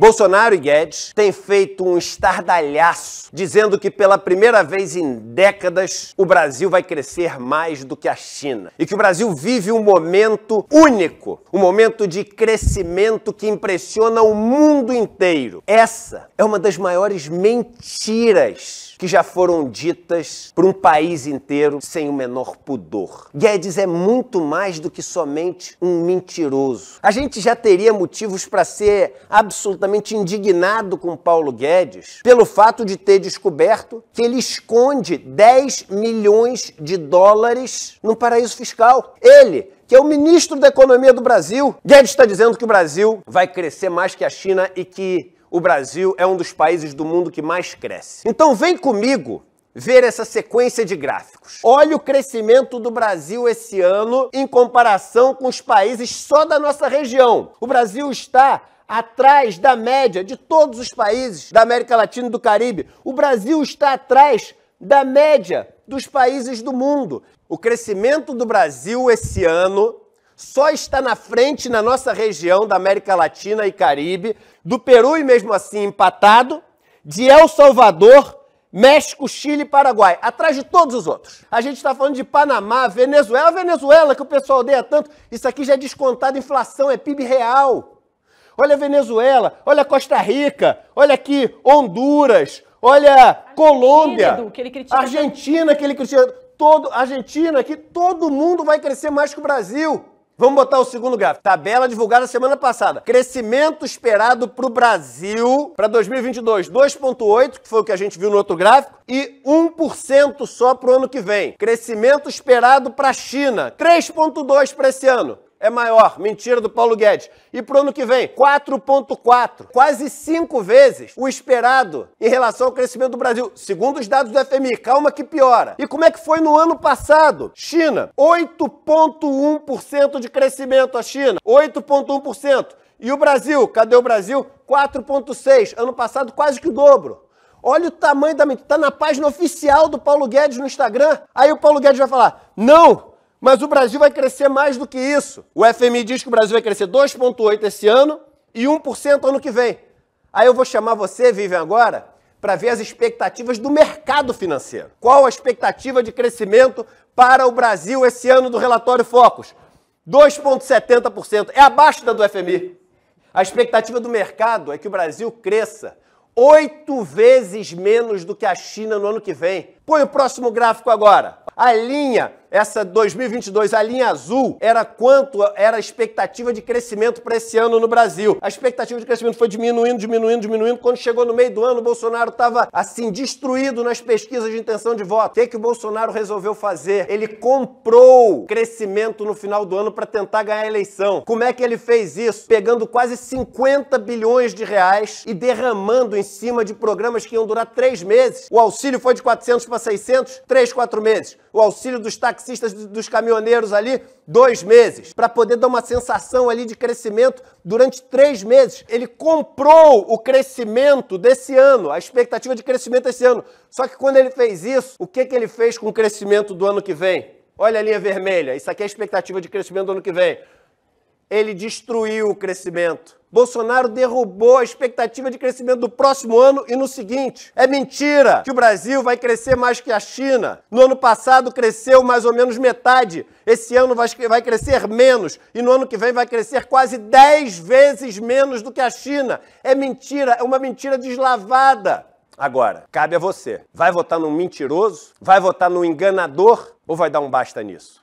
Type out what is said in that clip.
Bolsonaro e Guedes têm feito um estardalhaço dizendo que pela primeira vez em décadas o Brasil vai crescer mais do que a China e que o Brasil vive um momento único, um momento de crescimento que impressiona o mundo inteiro. Essa é uma das maiores mentiras que já foram ditas por um país inteiro sem o menor pudor. Guedes é muito mais do que somente um mentiroso. A gente já teria motivos para ser absolutamente indignado com Paulo Guedes pelo fato de ter descoberto que ele esconde 10 milhões de dólares no paraíso fiscal. Ele, que é o ministro da Economia do Brasil, Guedes está dizendo que o Brasil vai crescer mais que a China e que o Brasil é um dos países do mundo que mais cresce. Então vem comigo ver essa sequência de gráficos. Olha o crescimento do Brasil esse ano em comparação com os países só da nossa região. O Brasil está atrás da média de todos os países da América Latina e do Caribe. O Brasil está atrás da média dos países do mundo. O crescimento do Brasil esse ano só está na frente na nossa região da América Latina e Caribe, do Peru e mesmo assim empatado, de El Salvador, México, Chile e Paraguai, atrás de todos os outros. A gente está falando de Panamá, Venezuela, Venezuela que o pessoal odeia tanto. Isso aqui já é descontado, inflação, é PIB real olha a Venezuela, olha a Costa Rica, olha aqui Honduras, olha Argentina, Colômbia, Edu, que critica... Argentina que ele critica, todo Argentina que todo mundo vai crescer mais que o Brasil. Vamos botar o segundo gráfico. Tabela divulgada semana passada. Crescimento esperado para o Brasil para 2022, 2,8, que foi o que a gente viu no outro gráfico, e 1% só para o ano que vem. Crescimento esperado para a China, 3,2 para esse ano é maior. Mentira do Paulo Guedes. E para o ano que vem, 4,4, quase cinco vezes o esperado em relação ao crescimento do Brasil, segundo os dados do FMI. Calma que piora. E como é que foi no ano passado? China, 8,1% de crescimento a China, 8,1%. E o Brasil, cadê o Brasil? 4,6%. Ano passado, quase que o dobro. Olha o tamanho da mentira. Está na página oficial do Paulo Guedes no Instagram. Aí o Paulo Guedes vai falar: não, mas o Brasil vai crescer mais do que isso. O FMI diz que o Brasil vai crescer 2,8% esse ano e 1% ano que vem. Aí eu vou chamar você, Vivian, agora, para ver as expectativas do mercado financeiro. Qual a expectativa de crescimento para o Brasil esse ano do relatório Focus? 2,70%. É abaixo da do FMI. A expectativa do mercado é que o Brasil cresça oito vezes menos do que a China no ano que vem. Põe o próximo gráfico agora. A linha essa 2022, a linha azul, era quanto era a expectativa de crescimento para esse ano no Brasil. A expectativa de crescimento foi diminuindo, diminuindo, diminuindo. Quando chegou no meio do ano, o Bolsonaro estava assim destruído nas pesquisas de intenção de voto. O que, o Bolsonaro resolveu fazer? Ele comprou crescimento no final do ano para tentar ganhar a eleição. Como é que ele fez isso? Pegando quase 50 bilhões de reais e derramando em cima de programas que iam durar três meses. O auxílio foi de 400 para 600, três, quatro meses. O auxílio dos taxistas taxistas, dos caminhoneiros ali, dois meses, para poder dar uma sensação ali de crescimento durante três meses. Ele comprou o crescimento desse ano, a expectativa de crescimento desse ano. Só que quando ele fez isso, o que, que ele fez com o crescimento do ano que vem? Olha a linha vermelha, isso aqui é a expectativa de crescimento do ano que vem ele destruiu o crescimento. Bolsonaro derrubou a expectativa de crescimento do próximo ano e no seguinte. É mentira que o Brasil vai crescer mais que a China. No ano passado cresceu mais ou menos metade. Esse ano vai crescer menos. E no ano que vem vai crescer quase 10 vezes menos do que a China. É mentira, é uma mentira deslavada. Agora, cabe a você. Vai votar num mentiroso? Vai votar num enganador? Ou vai dar um basta nisso?